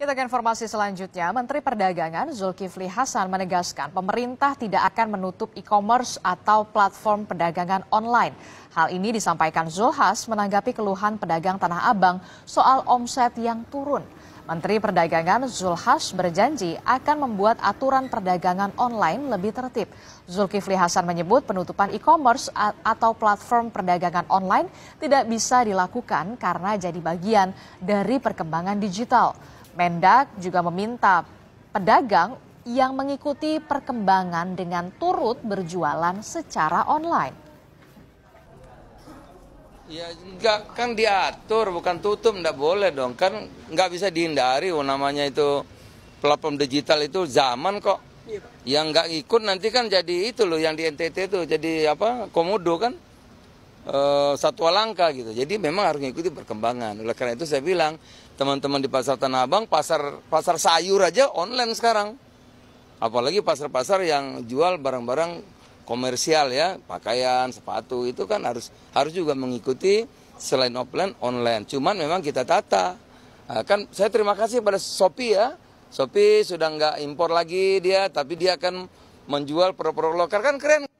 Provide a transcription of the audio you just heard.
Kita ke informasi selanjutnya, Menteri Perdagangan Zulkifli Hasan menegaskan pemerintah tidak akan menutup e-commerce atau platform perdagangan online. Hal ini disampaikan Zulhas menanggapi keluhan pedagang Tanah Abang soal omset yang turun. Menteri Perdagangan Zulhas berjanji akan membuat aturan perdagangan online lebih tertib. Zulkifli Hasan menyebut penutupan e-commerce atau platform perdagangan online tidak bisa dilakukan karena jadi bagian dari perkembangan digital. Mendak juga meminta pedagang yang mengikuti perkembangan dengan turut berjualan secara online. Ya enggak, kan diatur bukan tutup enggak boleh dong kan nggak bisa dihindari oh, namanya itu platform digital itu zaman kok. Iya. Yang nggak ikut nanti kan jadi itu loh yang di NTT itu jadi apa komodo kan. Eh, satwa langka gitu. Jadi memang harus mengikuti perkembangan. Oleh karena itu saya bilang teman-teman di pasar Tanah Abang, pasar pasar sayur aja online sekarang. Apalagi pasar-pasar yang jual barang-barang komersial ya, pakaian, sepatu itu kan harus harus juga mengikuti selain offline online. Cuman memang kita tata. Eh, kan saya terima kasih pada Shopee ya. Shopee sudah nggak impor lagi dia, tapi dia akan menjual produk-produk lokal kan keren.